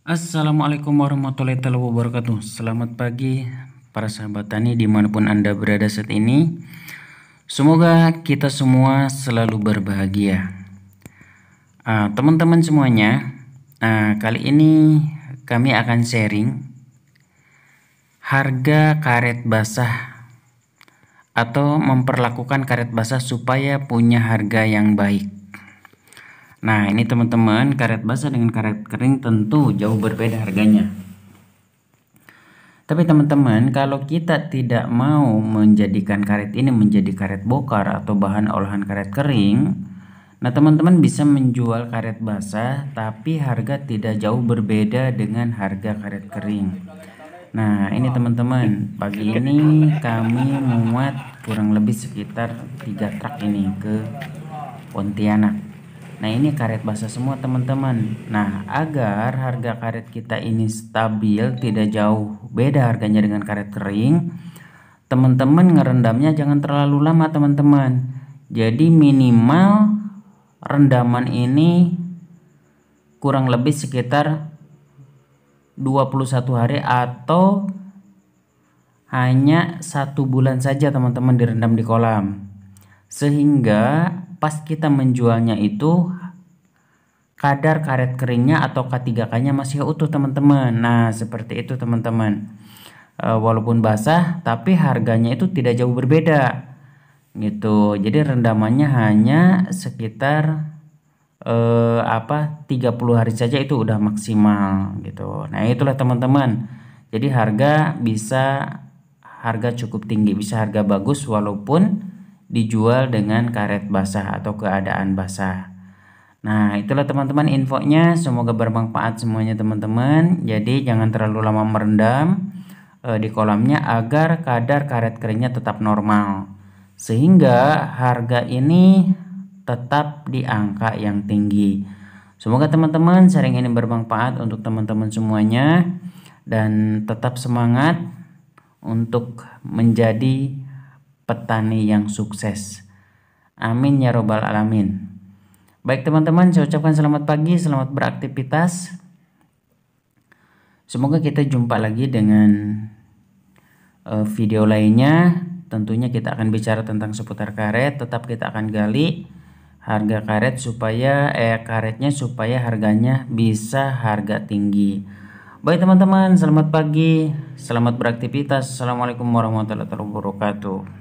Assalamualaikum warahmatullahi wabarakatuh Selamat pagi para sahabat tani dimanapun anda berada saat ini Semoga kita semua selalu berbahagia ah, Teman-teman uh, semuanya uh, Kali ini kami akan sharing Harga karet basah Atau memperlakukan karet basah supaya punya harga yang baik Nah ini teman-teman karet basah dengan karet kering tentu jauh berbeda harganya. Tapi teman-teman, kalau kita tidak mau menjadikan karet ini menjadi karet bokar atau bahan olahan karet kering, nah teman-teman bisa menjual karet basah tapi harga tidak jauh berbeda dengan harga karet kering. Nah, ini teman-teman, pagi ini kami memuat kurang lebih sekitar 3 truk ini ke Pontianak. Nah, ini karet basah semua, teman-teman. Nah, agar harga karet kita ini stabil, tidak jauh beda harganya dengan karet kering, teman-teman ngerendamnya jangan terlalu lama, teman-teman. Jadi minimal rendaman ini kurang lebih sekitar 21 hari atau hanya satu bulan saja teman-teman direndam di kolam sehingga pas kita menjualnya itu kadar karet keringnya atau K3K-nya masih utuh teman-teman. Nah, seperti itu teman-teman. E, walaupun basah, tapi harganya itu tidak jauh berbeda. Gitu. Jadi rendamannya hanya sekitar e, apa 30 hari saja itu udah maksimal gitu. Nah, itulah teman-teman. Jadi harga bisa harga cukup tinggi, bisa harga bagus walaupun dijual dengan karet basah atau keadaan basah. Nah, itulah teman-teman infonya. Semoga bermanfaat semuanya teman-teman. Jadi jangan terlalu lama merendam e, di kolamnya agar kadar karet keringnya tetap normal. Sehingga harga ini tetap di angka yang tinggi. Semoga teman-teman sharing ini bermanfaat untuk teman-teman semuanya dan tetap semangat untuk menjadi petani yang sukses. Amin ya robbal alamin. Baik teman-teman, saya ucapkan selamat pagi, selamat beraktivitas. Semoga kita jumpa lagi dengan eh, video lainnya. Tentunya kita akan bicara tentang seputar karet, tetap kita akan gali harga karet supaya eh karetnya supaya harganya bisa harga tinggi. Baik teman-teman, selamat pagi, selamat beraktivitas. Assalamualaikum warahmatullahi wabarakatuh.